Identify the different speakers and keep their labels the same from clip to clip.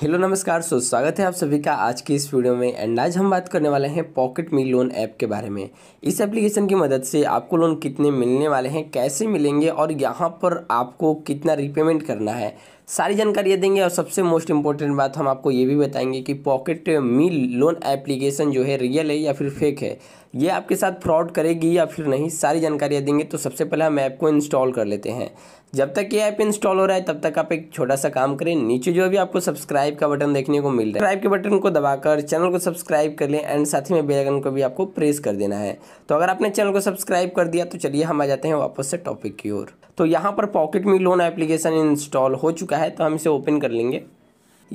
Speaker 1: hello नमस्कार सो स्वागत है आप सभी का आज की इस वीडियो में एंड आज हम बात करने वाले हैं पॉकेट मी लोन ऐप के बारे में इस एप्लीकेशन की मदद से आपको लोन कितने मिलने वाले हैं कैसे मिलेंगे और यहाँ पर आपको कितना रिपेमेंट करना है सारी जानकारियाँ देंगे और सबसे मोस्ट इम्पोर्टेंट बात हम आपको ये भी बताएंगे कि पॉकेट मी लोन एप्लीकेशन जो है रियल है या फिर फेक है ये आपके साथ फ्रॉड करेगी या फिर नहीं सारी जानकारियाँ देंगे तो सबसे पहले हम ऐप को इंस्टॉल कर लेते हैं जब तक ये ऐप इंस्टॉल हो रहा है तब तक आप एक छोटा सा काम करें नीचे जो भी आपको सब्सक्राइब का बटन देखने को मिल रहा है सब्सक्राइब के बटन को दबाकर चैनल को सब्सक्राइब कर लें एंड साथ ही में बेल आइकन को भी आपको प्रेस कर देना है तो अगर आपने चैनल को सब्सक्राइब कर दिया तो चलिए हम आ जाते हैं वापस से टॉपिक की ओर तो यहाँ पर pocket me loan application install हो चुका है तो हम इसे ओपन कर लेंगे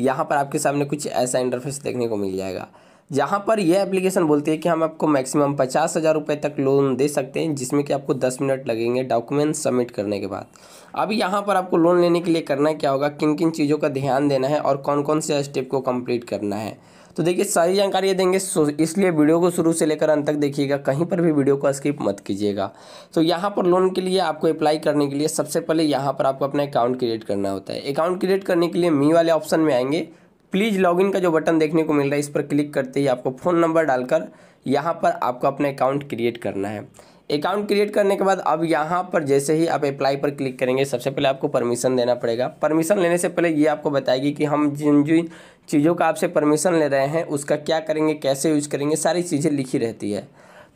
Speaker 1: यहाँ पर आपके सामने कुछ ऐसा इंटरफेस देखने को मिल जाएगा जहाँ पर यह एप्लीकेशन बोलती है कि हम आपको मैक्सिमम पचास हज़ार रुपये तक लोन दे सकते हैं जिसमें कि आपको दस मिनट लगेंगे डॉक्यूमेंट सबमिट करने के बाद अब यहाँ पर आपको लोन लेने के लिए करना क्या होगा किन किन चीज़ों का ध्यान देना है और कौन कौन से स्टेप को कंप्लीट करना है तो देखिए सारी जानकारियाँ देंगे इसलिए वीडियो को शुरू से लेकर अंत तक देखिएगा कहीं पर भी वीडियो को स्किप मत कीजिएगा तो यहाँ पर लोन के लिए आपको अप्लाई करने के लिए सबसे पहले यहाँ पर आपको अपना अकाउंट क्रिएट करना होता है अकाउंट क्रिएट करने के लिए मी वाले ऑप्शन में आएंगे प्लीज़ लॉगिन का जो बटन देखने को मिल रहा है इस पर क्लिक करते ही आपको फ़ोन नंबर डालकर यहाँ पर आपको अपना अकाउंट क्रिएट करना है अकाउंट क्रिएट करने के बाद अब यहाँ पर जैसे ही आप अप्लाई पर क्लिक करेंगे सबसे पहले आपको परमिशन देना पड़ेगा परमिशन लेने से पहले ये आपको बताएगी कि हम जिन जिन चीज़ों का आपसे परमिशन ले रहे हैं उसका क्या करेंगे कैसे यूज करेंगे सारी चीज़ें लिखी रहती है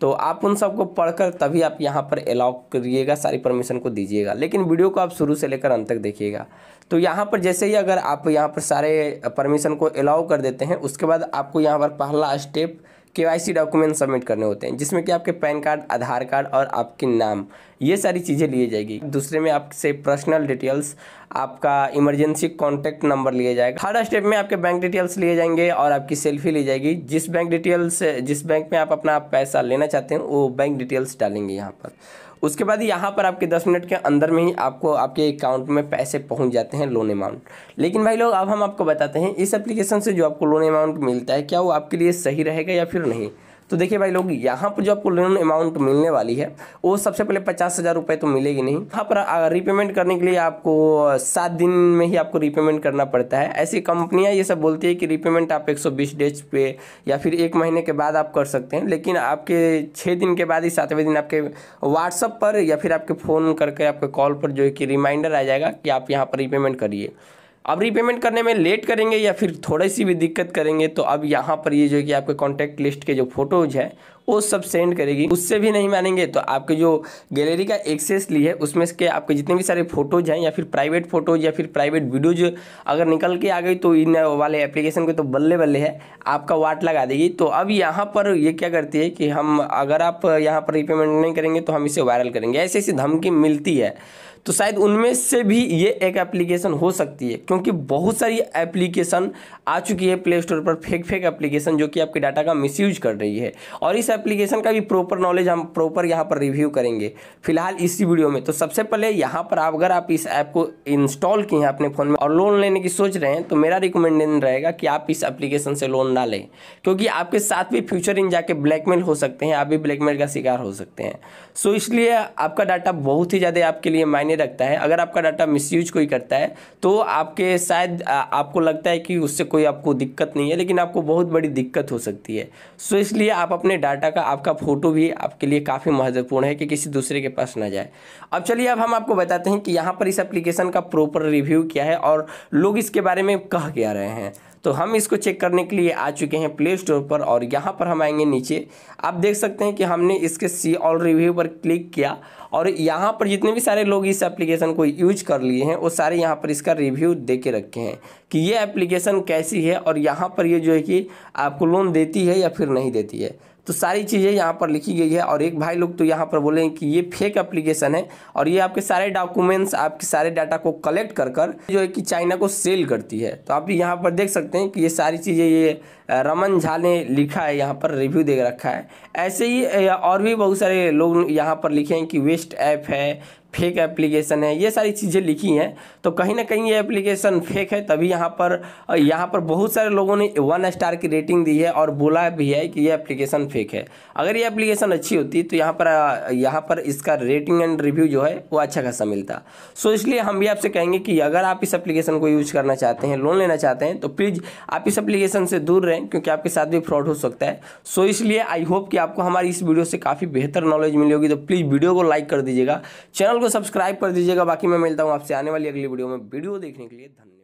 Speaker 1: तो आप उन सबको पढ़कर तभी आप यहाँ पर अलाउ करिएगा सारी परमिशन को दीजिएगा लेकिन वीडियो को आप शुरू से लेकर अंत तक देखिएगा तो यहाँ पर जैसे ही अगर आप यहाँ पर सारे परमिशन को अलाउ कर देते हैं उसके बाद आपको यहाँ पर पहला स्टेप के डॉक्यूमेंट सबमिट करने होते हैं जिसमें कि आपके पैन कार्ड आधार कार्ड और आपके नाम ये सारी चीज़ें लिए जाएगी दूसरे में आपसे पर्सनल डिटेल्स आपका इमरजेंसी कॉन्टैक्ट नंबर लिया जाएगा हर स्टेप में आपके बैंक डिटेल्स लिए जाएंगे और आपकी सेल्फी ली जाएगी जिस बैंक डिटेल्स जिस बैंक में आप अपना पैसा लेना चाहते हैं वो बैंक डिटेल्स डालेंगे यहाँ पर उसके बाद यहाँ पर आपके दस मिनट के अंदर में ही आपको आपके अकाउंट में पैसे पहुँच जाते हैं लोन अमाउंट लेकिन भाई लोग अब हम आपको बताते हैं इस एप्लीकेशन से जो आपको लोन अमाउंट मिलता है क्या वो आपके लिए सही रहेगा या फिर नहीं तो देखिए भाई लोग यहाँ पर जो आपको लोन अमाउंट मिलने वाली है वो सबसे पहले पचास हज़ार रुपये तो मिलेगी नहीं यहाँ पर रीपेमेंट करने के लिए आपको सात दिन में ही आपको रीपेमेंट करना पड़ता है ऐसी कंपनियाँ ये सब बोलती है कि रीपेमेंट आप एक सौ डेज पे या फिर एक महीने के बाद आप कर सकते हैं लेकिन आपके छः दिन के बाद ही सातवें दिन आपके व्हाट्सअप पर या फिर आपके फ़ोन करके आपके कॉल पर जो है कि रिमाइंडर आ जाएगा कि आप यहाँ पर रीपेमेंट करिए अब रीपेमेंट करने में लेट करेंगे या फिर थोड़ी सी भी दिक्कत करेंगे तो अब यहाँ पर ये जो कि आपके कॉन्टैक्ट लिस्ट के जो फोटोज़ है वो सब सेंड करेगी उससे भी नहीं मानेंगे तो आपके जो गैलरी का एक्सेस ली है उसमें से आपके जितने भी सारे फोटोज हैं या फिर प्राइवेट फोटोज या फिर प्राइवेट वीडियोज अगर निकल के आ गई तो इन वाले एप्लीकेशन के तो बल्ले बल्ले है आपका वाट लगा देगी तो अब यहाँ पर ये क्या करती है कि हम अगर आप यहाँ पर रिपेमेंट नहीं करेंगे तो हम इसे वायरल करेंगे ऐसी ऐसी धमकी मिलती है तो शायद उनमें से भी ये एक एप्लीकेशन हो सकती है क्योंकि बहुत सारी एप्लीकेशन आ चुकी है प्ले स्टोर पर फेक फेक एप्लीकेशन जो कि आपके डाटा का मिसयूज कर रही है और इस एप्लीकेशन का भी प्रॉपर नॉलेज हम प्रॉपर यहाँ पर रिव्यू करेंगे फिलहाल इसी वीडियो में तो सबसे पहले यहाँ पर आप अगर आप इस ऐप को इंस्टॉल किए हैं अपने फ़ोन में और लोन लेने की सोच रहे हैं तो मेरा रिकमेंडेशन रहेगा कि आप इस एप्लीकेशन से लोन ना लें क्योंकि आपके साथ भी फ्यूचर इन जाके ब्लैकमेल हो सकते हैं आप भी ब्लैकमेल का शिकार हो सकते हैं सो इसलिए आपका डाटा बहुत ही ज़्यादा आपके लिए मायने रखता है अगर आपका डाटा मिस कोई करता है तो आपके शायद आपको लगता है कि उससे कोई आपको दिक्कत नहीं है लेकिन आपको बहुत बड़ी दिक्कत हो सकती है सो इसलिए आप अपने डाटा डाटा का आपका फ़ोटो भी आपके लिए काफ़ी महत्वपूर्ण है कि किसी दूसरे के पास ना जाए अब चलिए अब हम आपको बताते हैं कि यहाँ पर इस एप्लीकेशन का प्रॉपर रिव्यू क्या है और लोग इसके बारे में कह क्या रहे हैं तो हम इसको चेक करने के लिए आ चुके हैं प्ले स्टोर पर और यहाँ पर हम आएंगे नीचे आप देख सकते हैं कि हमने इसके सी ऑल रिव्यू पर क्लिक किया और यहाँ पर जितने भी सारे लोग इस एप्लीकेशन को यूज कर लिए हैं वो सारे यहाँ पर इसका रिव्यू दे के रखे हैं कि ये एप्लीकेशन कैसी है और यहाँ पर ये जो है कि आपको लोन देती है या फिर नहीं देती है तो सारी चीज़ें यहाँ पर लिखी गई है और एक भाई लोग तो यहाँ पर बोले कि ये फेक एप्लीकेशन है और ये आपके सारे डॉक्यूमेंट्स आपके सारे डाटा को कलेक्ट कर कर जो है कि चाइना को सेल करती है तो आप यहाँ पर देख सकते हैं कि ये सारी चीज़ें ये रमन झा ने लिखा है यहाँ पर रिव्यू दे रखा है ऐसे ही और भी बहुत सारे लोग यहाँ पर लिखे हैं कि वेस्ट ऐप है फेक एप्लीकेशन है ये सारी चीज़ें लिखी हैं तो कहीं ना कहीं ये एप्लीकेशन फेक है तभी यहाँ पर यहाँ पर बहुत सारे लोगों ने वन स्टार की रेटिंग दी है और बोला भी है कि ये एप्लीकेशन फेक है अगर ये एप्लीकेशन अच्छी होती तो यहाँ पर यहाँ पर इसका रेटिंग एंड रिव्यू जो है वो अच्छा खासा मिलता सो इसलिए हम भी आपसे कहेंगे कि अगर आप इस एप्लीकेशन को यूज करना चाहते हैं लोन लेना चाहते हैं तो प्लीज़ आप इस एप्लीकेशन से दूर रहें क्योंकि आपके साथ भी फ्रॉड हो सकता है सो इसलिए आई होप कि आपको हमारी इस वीडियो से काफ़ी बेहतर नॉलेज मिली होगी तो प्लीज़ वीडियो को लाइक कर दीजिएगा चैनल को को सब्सक्राइब कर दीजिएगा बाकी मैं मिलता हूँ आपसे आने वाली अगली वीडियो में वीडियो देखने के लिए धन्यवाद